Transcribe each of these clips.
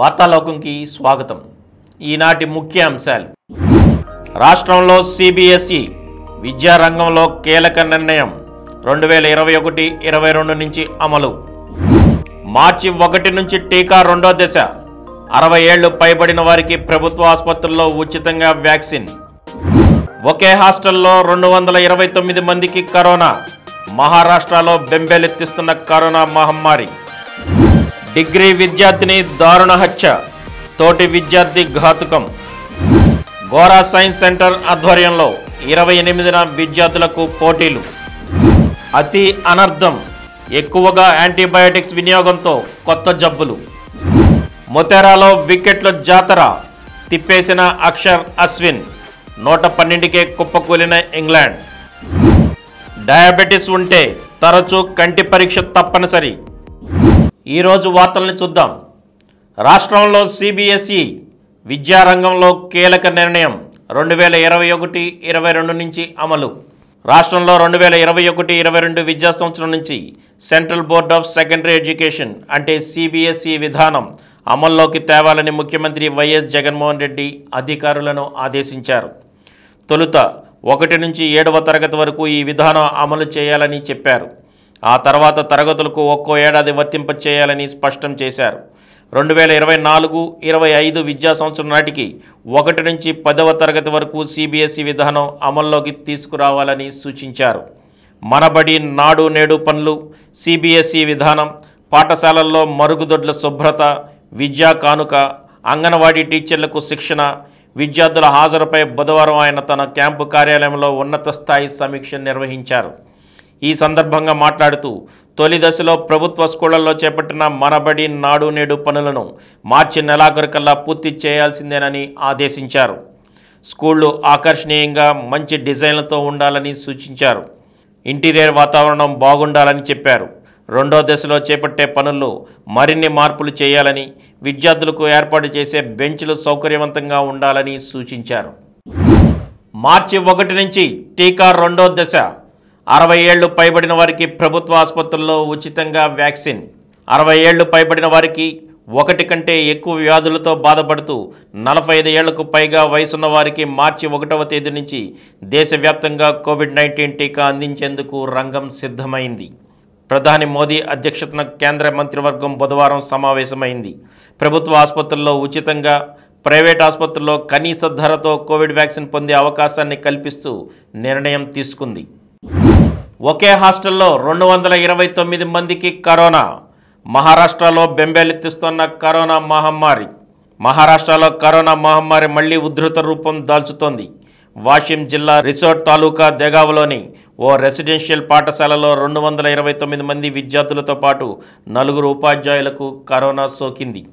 వార్తాలోకంకి స్వాగతం ఈనాటి ముఖ్య అంశాలు రాష్ట్రంలో సిబిఎస్ఈ విద్యారంగంలో కీలక నిర్ణయం రెండు వేల ఇరవై ఒకటి ఇరవై రెండు నుంచి అమలు మార్చి ఒకటి నుంచి టీకా రెండో దశ అరవై ఏళ్లు పైబడిన వారికి ప్రభుత్వ ఆసుపత్రుల్లో ఉచితంగా వ్యాక్సిన్ ఒకే హాస్టల్లో రెండు వందల ఇరవై తొమ్మిది మందికి కరోనా మహారాష్ట్రలో బెంబేలెత్తిస్తున్న కరోనా మహమ్మారి డిగ్రీ విద్యార్థిని దారుణ హత్య తోటి విద్యార్థి ఘాతుకం గోరా సైన్స్ సెంటర్ ఆధ్వర్యంలో ఇరవై ఎనిమిదిన విద్యార్థులకు పోటీలు అతి అనర్థం ఎక్కువగా యాంటీబయాటిక్స్ వినియోగంతో కొత్త జబ్బులు మొతేరాలో వికెట్ల జాతర తిప్పేసిన అక్షర్ అశ్విన్ నూట పన్నెండుకే కుప్పకూలిన ఇంగ్లాండ్ డయాబెటీస్ ఉంటే తరచూ కంటి పరీక్ష తప్పనిసరి ఈరోజు వార్తల్ని చూద్దాం రాష్ట్రంలో సిబిఎస్ఈ విద్యారంగంలో కీలక నిర్ణయం రెండు వేల ఇరవై ఒకటి ఇరవై రెండు నుంచి అమలు రాష్ట్రంలో రెండు వేల ఇరవై ఒకటి ఇరవై రెండు విద్యా సంవత్సరం నుంచి central board of secondary education అంటే సిబిఎస్ఈ విధానం అమల్లోకి తేవాలని ముఖ్యమంత్రి వైఎస్ జగన్మోహన్ రెడ్డి అధికారులను ఆదేశించారు తొలుత ఒకటి నుంచి ఏడవ తరగతి వరకు ఈ విధానం అమలు చేయాలని చెప్పారు ఆ తర్వాత తరగతులకు ఒక్కో ఏడాది వర్తింపచేయాలని స్పష్టం చేశారు రెండు వేల ఇరవై నాలుగు ఇరవై ఐదు విద్యా సంవత్సరం నాటికి ఒకటి నుంచి పదవ తరగతి వరకు సిబిఎస్ఈ విధానం అమల్లోకి తీసుకురావాలని సూచించారు మనబడి నాడు నేడు పనులు సిబిఎస్ఈ విధానం పాఠశాలల్లో మరుగుదొడ్ల శుభ్రత విద్యా కానుక అంగన్వాడీ టీచర్లకు శిక్షణ విద్యార్థుల హాజరుపై బుధవారం ఆయన తన క్యాంపు కార్యాలయంలో ఉన్నత స్థాయి సమీక్ష నిర్వహించారు ఈ సందర్భంగా మాట్లాడుతూ తొలి దశలో ప్రభుత్వ స్కూళ్లలో చేపట్టిన మనబడి నాడు నేడు పనులను మార్చి నెలాఖరుకల్లా పూర్తి చేయాల్సిందేనని ఆదేశించారు స్కూళ్లు ఆకర్షణీయంగా మంచి డిజైన్లతో ఉండాలని సూచించారు ఇంటీరియర్ వాతావరణం బాగుండాలని చెప్పారు రెండో దశలో చేపట్టే పనుల్లో మరిన్ని మార్పులు చేయాలని విద్యార్థులకు ఏర్పాటు చేసే బెంచ్లు సౌకర్యవంతంగా ఉండాలని సూచించారు మార్చి ఒకటి నుంచి టీకా రెండో దశ అరవై ఏళ్లు పైబడిన వారికి ప్రభుత్వ ఆసుపత్రుల్లో ఉచితంగా వ్యాక్సిన్ అరవై ఏళ్లు పైబడిన వారికి ఒకటి కంటే ఎక్కువ వ్యాధులతో బాధపడుతూ నలభై ఐదు ఏళ్లకు పైగా వయసున్న వారికి మార్చి ఒకటవ తేదీ నుంచి దేశవ్యాప్తంగా కోవిడ్ నైన్టీన్ టీకా అందించేందుకు రంగం సిద్ధమైంది ప్రధాని మోదీ అధ్యక్షతన కేంద్ర మంత్రివర్గం బుధవారం సమావేశమైంది ప్రభుత్వ ఆసుపత్రుల్లో ఉచితంగా ప్రైవేట్ ఆసుపత్రుల్లో కనీస ధరతో కోవిడ్ వ్యాక్సిన్ పొందే అవకాశాన్ని కల్పిస్తూ నిర్ణయం తీసుకుంది ఒకే హాస్టల్లో రెండు వందల ఇరవై తొమ్మిది మందికి కరోనా మహారాష్ట్రలో బెంబేలెత్తిస్తున్న కరోనా మహమ్మారి మహారాష్ట్రలో కరోనా మహమ్మారి మళ్లీ ఉధృత రూపం దాల్చుతోంది వాషిం జిల్లా రిసార్ట్ తాలూకా దెగావ్లోని ఓ రెసిడెన్షియల్ పాఠశాలలో రెండు వందల ఇరవై తొమ్మిది మంది విద్యార్థులతో పాటు నలుగురు ఉపాధ్యాయులకు కరోనా సోకింది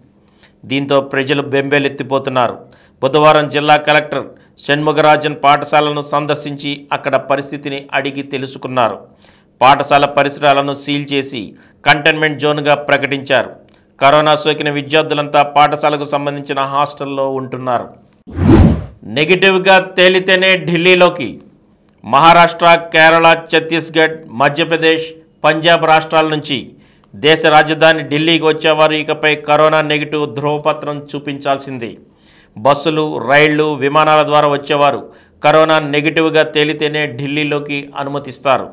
దీంతో ప్రజలు బెంబేలెత్తిపోతున్నారు బుధవారం జిల్లా కలెక్టర్ షణ్ముఖరాజన్ పాఠశాలను సందర్శించి అక్కడ పరిస్థితిని అడిగి తెలుసుకున్నారు పాఠశాల పరిసరాలను సీల్ చేసి కంటైన్మెంట్ జోన్గా ప్రకటించారు కరోనా సోకిన విద్యార్థులంతా పాఠశాలకు సంబంధించిన హాస్టల్లో ఉంటున్నారు నెగిటివ్గా తేలితేనే ఢిల్లీలోకి మహారాష్ట్ర కేరళ ఛత్తీస్గఢ్ మధ్యప్రదేశ్ పంజాబ్ రాష్ట్రాల నుంచి దేశ రాజధాని ఢిల్లీకి వచ్చేవారు ఇకపై కరోనా నెగిటివ్ ధృవపత్రం చూపించాల్సిందే బస్సులు రైళ్లు విమానాల ద్వారా వచ్చేవారు కరోనా నెగిటివ్గా తేలితేనే ఢిల్లీలోకి అనుమతిస్తారు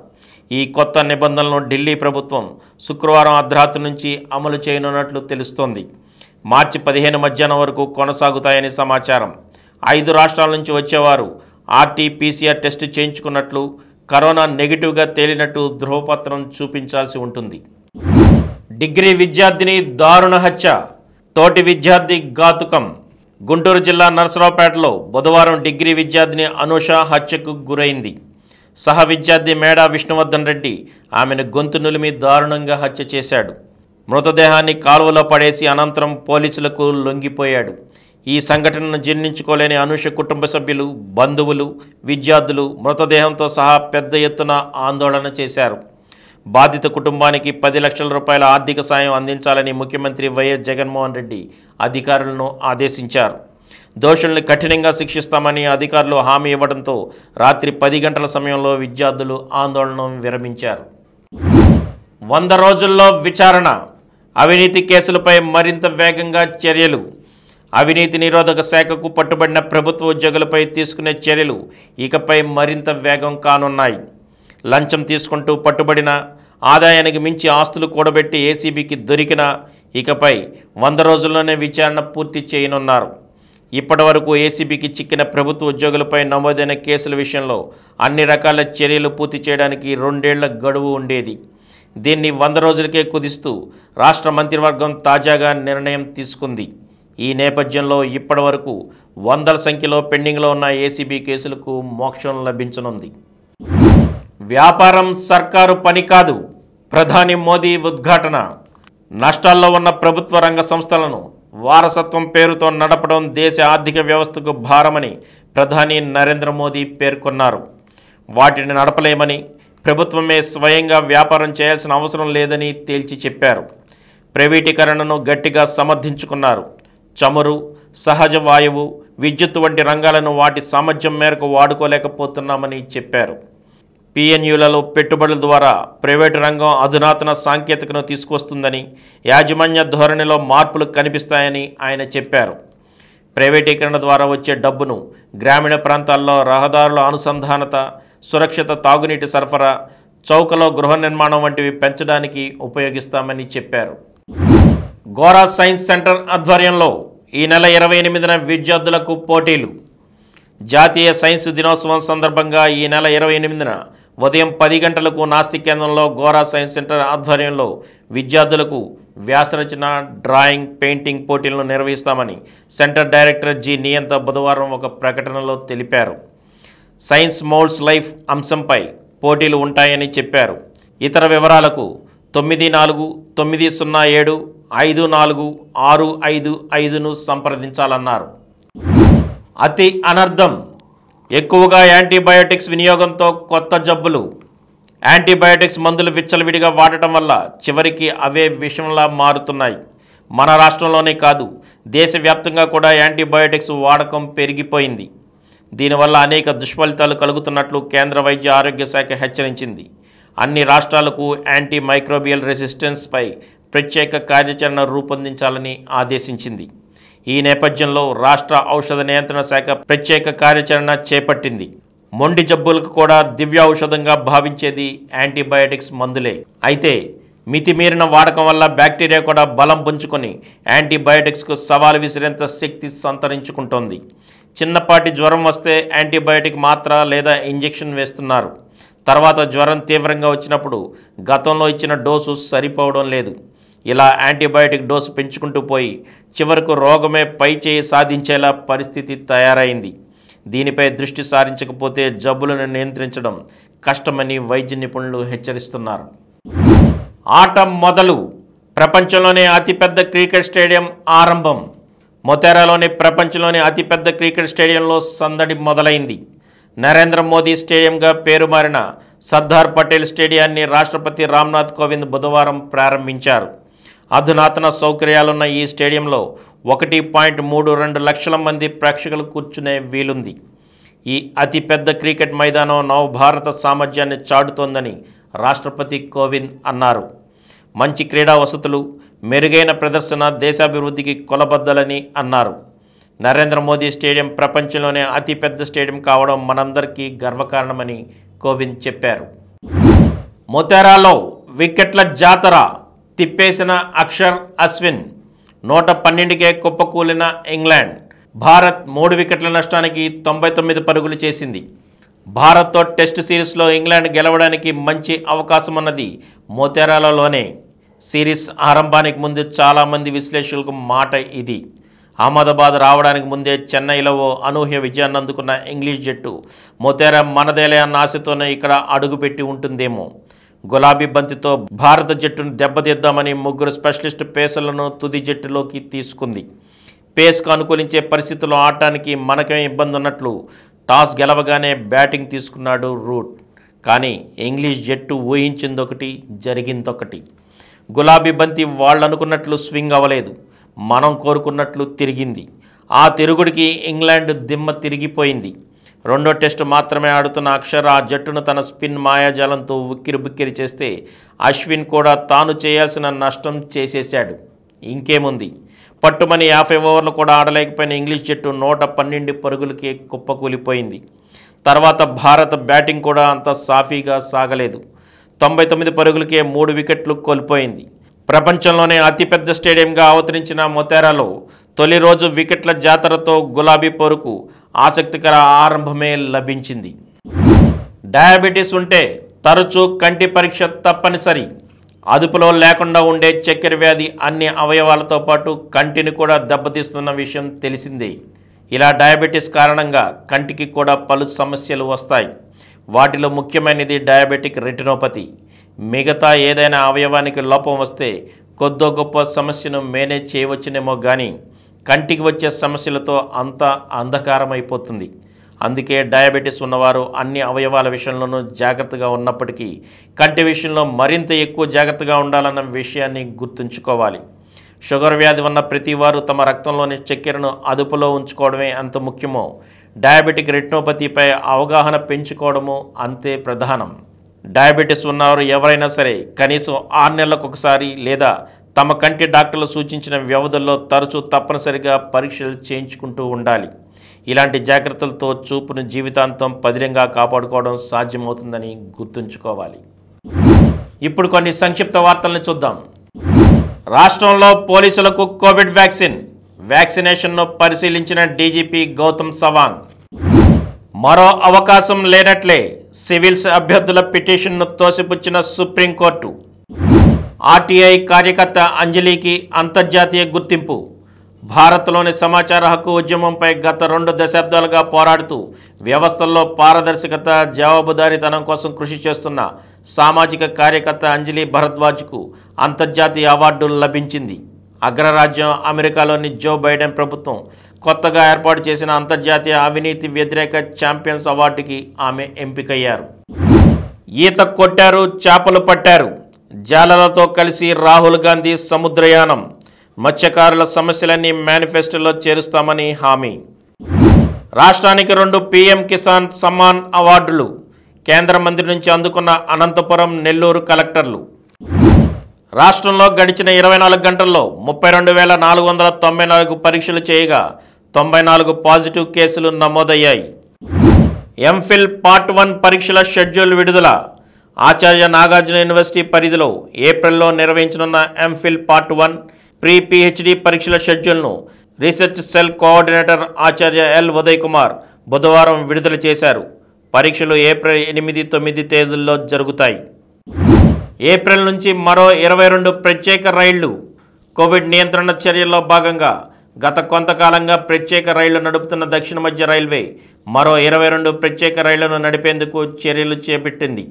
ఈ కొత్త నిబంధనలను ఢిల్లీ ప్రభుత్వం శుక్రవారం అర్ధరాత్రి నుంచి అమలు చేయనున్నట్లు తెలుస్తోంది మార్చి పదిహేను మధ్యాహ్నం వరకు కొనసాగుతాయని సమాచారం ఐదు రాష్ట్రాల నుంచి వచ్చేవారు ఆర్టీపీసీఆర్ టెస్ట్ చేయించుకున్నట్లు కరోనా నెగిటివ్గా తేలినట్టు ధృవపత్రం చూపించాల్సి ఉంటుంది డిగ్రీ విద్యార్థిని దారుణ హత్య తోటి విద్యార్థి ఘాతుకం గుంటూరు జిల్లా నరసరావుపేటలో బుధవారం డిగ్రీ విద్యార్థిని అనూష హత్యకు గురైంది సహ విద్యార్థి మేడ విష్ణువర్ధన్ రెడ్డి ఆమెను గొంతు నులిమి దారుణంగా హత్య చేశాడు మృతదేహాన్ని కాలువలో పడేసి అనంతరం పోలీసులకు లొంగిపోయాడు ఈ సంఘటనను జీర్ణించుకోలేని అనూష కుటుంబ సభ్యులు బంధువులు విద్యార్థులు మృతదేహంతో సహా పెద్ద ఎత్తున ఆందోళన చేశారు బాధిత కుటుంబానికి పది లక్షల రూపాయల ఆర్థిక సాయం అందించాలని ముఖ్యమంత్రి వైఎస్ జగన్మోహన్ రెడ్డి అధికారులను ఆదేశించారు దోషుల్ని కఠినంగా శిక్షిస్తామని అధికారులు హామీ ఇవ్వడంతో రాత్రి పది గంటల సమయంలో విద్యార్థులు ఆందోళన విరమించారు వంద రోజుల్లో విచారణ అవినీతి కేసులపై మరింత వేగంగా చర్యలు అవినీతి నిరోధక శాఖకు పట్టుబడిన ప్రభుత్వ ఉద్యోగులపై తీసుకునే చర్యలు ఇకపై మరింత వేగం కానున్నాయి లంచం తీసుకుంటూ పట్టుబడిన ఆదాయానికి మించి ఆస్తులు కూడబెట్టి ఏసీబీకి దొరికిన ఇకపై వంద రోజుల్లోనే విచారణ పూర్తి చేయనున్నారు ఇప్పటి వరకు ఏసీబీకి చిక్కిన ప్రభుత్వ ఉద్యోగులపై నమోదైన కేసుల విషయంలో అన్ని రకాల చర్యలు పూర్తి చేయడానికి రెండేళ్ల గడువు ఉండేది దీన్ని వంద రోజులకే కుదిస్తూ రాష్ట్ర మంత్రివర్గం తాజాగా నిర్ణయం తీసుకుంది ఈ నేపథ్యంలో ఇప్పటి వరకు వందల సంఖ్యలో పెండింగ్లో ఉన్న ఏసీబీ కేసులకు మోక్షం లభించనుంది వ్యాపారం సర్కారు పని కాదు ప్రధాని మోదీ ఉద్ఘాటన నష్టాల్లో ఉన్న ప్రభుత్వ రంగ సంస్థలను వారసత్వం పేరుతో నడపడం దేశ ఆర్థిక వ్యవస్థకు భారమని ప్రధాని నరేంద్ర మోదీ పేర్కొన్నారు వాటిని నడపలేమని ప్రభుత్వమే స్వయంగా వ్యాపారం చేయాల్సిన అవసరం లేదని తేల్చి చెప్పారు ప్రైవేటీకరణను గట్టిగా సమర్థించుకున్నారు చమురు సహజ వాయువు విద్యుత్ వంటి రంగాలను వాటి సామర్థ్యం మేరకు వాడుకోలేకపోతున్నామని చెప్పారు పిఎన్యులలో పెట్టుబడుల ద్వారా ప్రైవేటు రంగం అధునాతన సాంకేతికను తీసుకొస్తుందని యాజమాన్య ధోరణిలో మార్పులు కనిపిస్తాయని ఆయన చెప్పారు ప్రైవేటీకరణ ద్వారా వచ్చే డబ్బును గ్రామీణ ప్రాంతాల్లో రహదారుల అనుసంధానత సురక్షిత తాగునీటి సరఫరా చౌకలో గృహ నిర్మాణం వంటివి పెంచడానికి ఉపయోగిస్తామని చెప్పారు గోరా సైన్స్ సెంటర్ ఆధ్వర్యంలో ఈ నెల ఇరవై ఎనిమిదిన విద్యార్థులకు పోటీలు జాతీయ సైన్స్ దినోత్సవం సందర్భంగా ఈ నెల ఇరవై ఎనిమిదిన ఉదయం పది గంటలకు నాస్తి కేంద్రంలో గోరా సైన్స్ సెంటర్ ఆధ్వర్యంలో విద్యార్థులకు వ్యాసరచన డ్రాయింగ్ పెయింటింగ్ పోటీలను నిర్వహిస్తామని సెంటర్ డైరెక్టర్ జి నియంత బుధవారం ఒక ప్రకటనలో తెలిపారు సైన్స్ మోల్స్ లైఫ్ అంశంపై పోటీలు ఉంటాయని చెప్పారు ఇతర వివరాలకు తొమ్మిది నాలుగు తొమ్మిది సున్నా ఏడు ఐదు నాలుగు ఆరు ఐదు ఐదును సంప్రదించాలన్నారు అతి అనర్థం ఎక్కువగా యాంటీబయాటిక్స్ వినియోగంతో కొత్త జబ్బులు యాంటీబయాటిక్స్ మందులు విచ్చలవిడిగా వాడటం వల్ల చివరికి అవే విషంలా మారుతున్నాయి మన రాష్ట్రంలోనే కాదు దేశవ్యాప్తంగా కూడా యాంటీబయాటిక్స్ వాడకం పెరిగిపోయింది దీనివల్ల అనేక దుష్ఫలితాలు కలుగుతున్నట్లు కేంద్ర వైద్య ఆరోగ్య శాఖ హెచ్చరించింది అన్ని రాష్ట్రాలకు యాంటీ మైక్రోబియల్ రెసిస్టెన్స్పై ప్రత్యేక కార్యాచరణ రూపొందించాలని ఆదేశించింది ఈ నేపథ్యంలో రాష్ట్ర ఔషధ నియంత్రణ శాఖ ప్రత్యేక కార్యాచరణ చేపట్టింది మొండి జబ్బులకు కూడా దివ్య ఔషధంగా భావించేది యాంటీబయాటిక్స్ మందులే అయితే మితిమీరిన వాడకం వల్ల బ్యాక్టీరియా కూడా బలం పుంజుకొని యాంటీబయాటిక్స్కు సవాలు విసిరేంత శక్తి సంతరించుకుంటోంది చిన్నపాటి జ్వరం వస్తే యాంటీబయాటిక్ మాత్ర లేదా ఇంజెక్షన్ వేస్తున్నారు తర్వాత జ్వరం తీవ్రంగా వచ్చినప్పుడు గతంలో ఇచ్చిన డోసు సరిపోవడం లేదు ఇలా యాంటీబయాటిక్ డోసు పెంచుకుంటూ పోయి చివరకు రోగమే పై చేయి సాధించేలా పరిస్థితి తయారైంది దీనిపై దృష్టి సారించకపోతే జబ్బులను నియంత్రించడం కష్టమని వైద్య నిపుణులు హెచ్చరిస్తున్నారు ఆట మొదలు ప్రపంచంలోనే అతిపెద్ద క్రికెట్ స్టేడియం ఆరంభం మొతేరాలోని ప్రపంచంలోని అతిపెద్ద క్రికెట్ స్టేడియంలో సందడి మొదలైంది నరేంద్ర మోదీ స్టేడియంగా పేరు మారిన సర్దార్ పటేల్ స్టేడియాన్ని రాష్ట్రపతి రామ్నాథ్ కోవింద్ బుధవారం ప్రారంభించారు అధునాతన సౌకర్యాలున్న ఈ స్టేడియంలో ఒకటి పాయింట్ మూడు రెండు లక్షల మంది ప్రేక్షకులు కూర్చునే వీలుంది ఈ అతిపెద్ద క్రికెట్ మైదానం నవభారత సామర్థ్యాన్ని చాటుతోందని రాష్ట్రపతి కోవింద్ అన్నారు మంచి క్రీడా వసతులు మెరుగైన ప్రదర్శన దేశాభివృద్ధికి కొలబద్దలని అన్నారు నరేంద్ర మోదీ స్టేడియం ప్రపంచంలోనే అతిపెద్ద స్టేడియం కావడం మనందరికీ గర్వకారణమని కోవింద్ చెప్పారు మొతేరాలో వికెట్ల జాతర తిప్పేసిన అక్షర్ అశ్విన్ నూట పన్నెండుకే కుప్పకూలిన ఇంగ్లాండ్ భారత్ మూడు వికెట్ల నష్టానికి తొంభై తొమ్మిది పరుగులు చేసింది భారత్తో టెస్ట్ సిరీస్లో ఇంగ్లాండ్ గెలవడానికి మంచి అవకాశం ఉన్నది మోతేరాలలోనే సిరీస్ ఆరంభానికి ముందు చాలామంది విశ్లేషకులకు మాట ఇది అహ్మదాబాద్ రావడానికి ముందే చెన్నైలో ఓ అనూహ్య విజయాన్ని అందుకున్న ఇంగ్లీష్ జట్టు మోతేరా మనదేలే అన్న ఆశతోనే ఇక్కడ అడుగుపెట్టి ఉంటుందేమో గులాబీ బంతితో భారత జట్టును దెబ్బతీద్దామని ముగ్గురు స్పెషలిస్ట్ పేసర్లను తుది జట్టులోకి తీసుకుంది పేస్కు అనుకూలించే పరిస్థితుల్లో ఆడటానికి మనకేం ఇబ్బంది ఉన్నట్లు టాస్ గెలవగానే బ్యాటింగ్ తీసుకున్నాడు రూట్ కానీ ఇంగ్లీష్ జట్టు ఊహించిందొకటి జరిగిందొకటి గులాబీ బంతి వాళ్ళు అనుకున్నట్లు స్వింగ్ అవ్వలేదు మనం కోరుకున్నట్లు తిరిగింది ఆ తిరుగుడికి ఇంగ్లాండ్ దిమ్మ తిరిగిపోయింది రెండో టెస్టు మాత్రమే ఆడుతున్న అక్షర్ ఆ జట్టును తన స్పిన్ మాయాజాలంతో ఉక్కిరిబుక్కిరి చేస్తే అశ్విన్ కూడా తాను చేయాల్సిన నష్టం చేసేశాడు ఇంకేముంది పట్టుమని యాభై ఓవర్లు కూడా ఆడలేకపోయిన ఇంగ్లీష్ జట్టు నూట పన్నెండు పరుగులకి కుప్పకూలిపోయింది తర్వాత భారత బ్యాటింగ్ కూడా అంత సాఫీగా సాగలేదు తొంభై తొమ్మిది పరుగులకే మూడు వికెట్లు కోల్పోయింది ప్రపంచంలోనే అతిపెద్ద స్టేడియంగా అవతరించిన మొతేరాలో తొలి రోజు వికెట్ల జాతరతో గులాబీ పరుకు ఆసక్తికర ఆరంభమే లభించింది డయాబెటీస్ ఉంటే తరచూ కంటి పరీక్ష తప్పనిసరి అదుపులో లేకుండా ఉండే చక్కెర వ్యాధి అన్ని అవయవాలతో పాటు కంటిని కూడా దెబ్బతీస్తున్న విషయం తెలిసిందే ఇలా డయాబెటీస్ కారణంగా కంటికి కూడా పలు సమస్యలు వస్తాయి వాటిలో ముఖ్యమైనది డయాబెటిక్ రెటినోపతి మిగతా ఏదైనా అవయవానికి లోపం వస్తే కొద్దో గొప్ప సమస్యను మేనేజ్ చేయవచ్చునేమో కానీ కంటికి వచ్చే సమస్యలతో అంధకారం అంధకారమైపోతుంది అందుకే డయాబెటీస్ ఉన్నవారు అన్ని అవయవాల విషయంలోనూ జాగ్రత్తగా ఉన్నప్పటికీ కంటి విషయంలో మరింత ఎక్కువ జాగ్రత్తగా ఉండాలన్న విషయాన్ని గుర్తుంచుకోవాలి షుగర్ వ్యాధి ఉన్న ప్రతి తమ రక్తంలోని చక్కెరను అదుపులో ఉంచుకోవడమే అంత ముఖ్యమో డయాబెటిక్ రెటినోపతిపై అవగాహన పెంచుకోవడము అంతే ప్రధానం డయాబెటీస్ ఉన్నవారు ఎవరైనా సరే కనీసం ఆరు నెలలకు ఒకసారి లేదా తమ కంటి డాక్టర్లు సూచించిన వ్యవధుల్లో తరచూ తప్పనిసరిగా పరీక్షలు చేయించుకుంటూ ఉండాలి ఇలాంటి జాగ్రత్తలతో చూపును జీవితాంతం పదిలంగా కాపాడుకోవడం సాధ్యమవుతుందని గుర్తుంచుకోవాలి ఇప్పుడు కొన్ని సంక్షిప్త వార్తలను చూద్దాం రాష్ట్రంలో పోలీసులకు కోవిడ్ వ్యాక్సిన్ వ్యాక్సినేషన్ను పరిశీలించిన డీజీపీ గౌతమ్ సవాంగ్ మరో అవకాశం లేనట్లే సివిల్స్ అభ్యర్థుల పిటిషన్ను తోసిపుచ్చిన సుప్రీంకోర్టు ఆర్టీఐ కార్యకర్త అంజలికి అంతర్జాతీయ గుర్తింపు భారత్లోని సమాచార హక్కు ఉద్యమంపై గత రెండు దశాబ్దాలుగా పోరాడుతూ వ్యవస్థల్లో పారదర్శకత జవాబుదారీతనం కోసం కృషి చేస్తున్న సామాజిక కార్యకర్త అంజలి భరద్వాజ్కు అంతర్జాతీయ అవార్డు లభించింది అగ్రరాజ్యం అమెరికాలోని జో బైడెన్ ప్రభుత్వం కొత్తగా ఏర్పాటు చేసిన అంతర్జాతీయ అవినీతి వ్యతిరేక ఛాంపియన్స్ అవార్డుకి ఆమె ఎంపికయ్యారు ఈత కొట్టారు చేపలు పట్టారు జాలలతో కలిసి రాహుల్ గాంధీ సముద్రయానం మత్స్యకారుల సమస్యలన్నీ మేనిఫెస్టోలో చేరుస్తామని హామీ రాష్ట్రానికి రెండు పీఎం కిసాన్ సమ్మాన్ అవార్డులు కేంద్ర మంత్రి నుంచి అందుకున్న అనంతపురం నెల్లూరు కలెక్టర్లు రాష్ట్రంలో గడిచిన ఇరవై నాలుగు గంటల్లో ముప్పై రెండు వేల నాలుగు వందల తొంభై నాలుగు పరీక్షలు చేయగా తొంభై నాలుగు పాజిటివ్ కేసులు నమోదయ్యాయి ఎంఫిల్ పార్ట్ వన్ పరీక్షల షెడ్యూల్ విడుదల ఆచార్య నాగార్జున యూనివర్సిటీ పరిధిలో ఏప్రిల్లో నిర్వహించనున్న MPhil part one pre PhD పరీక్షల షెడ్యూల్ను రీసెర్చ్ సెల్ కోఆర్డినేటర్ ఆచార్య ఎల్ ఉదయ్ కుమార్ బుధవారం విడుదల చేశారు పరీక్షలు ఏప్రిల్ ఎనిమిది తొమ్మిది తేదీల్లో జరుగుతాయి ఏప్రిల్ నుంచి మరో ఇరవై రెండు ప్రత్యేక రైళ్లు కోవిడ్ నియంత్రణ చర్యల్లో భాగంగా గత కొంతకాలంగా ప్రత్యేక రైళ్లు నడుపుతున్న దక్షిణ మధ్య రైల్వే మరో ఇరవై రెండు ప్రత్యేక రైళ్లను నడిపేందుకు చర్యలు చేపట్టింది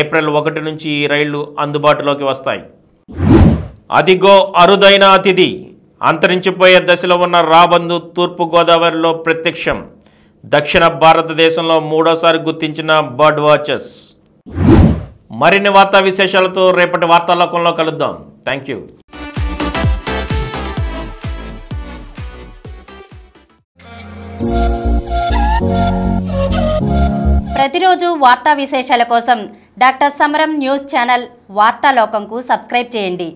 ఏప్రిల్ ఒకటి నుంచి ఈ రైళ్లు అందుబాటులోకి వస్తాయి అదిగో అరుదైన అతిథి అంతరించిపోయే దశలో ఉన్న రాబందు తూర్పుగోదావరిలో ప్రత్యక్షం దక్షిణ భారతదేశంలో మూడోసారి గుర్తించిన బర్డ్ వాచెస్ మరిన్ని వార్తా విశేషాలతో రేపటి వార్తాలోకంలో కలుద్దాం థ్యాంక్ యూ ప్రతిరోజు వార్తా విశేషాల కోసం డాక్టర్ సమరం న్యూస్ ఛానల్ వార్తాలోకంకు సబ్స్క్రైబ్ చేయండి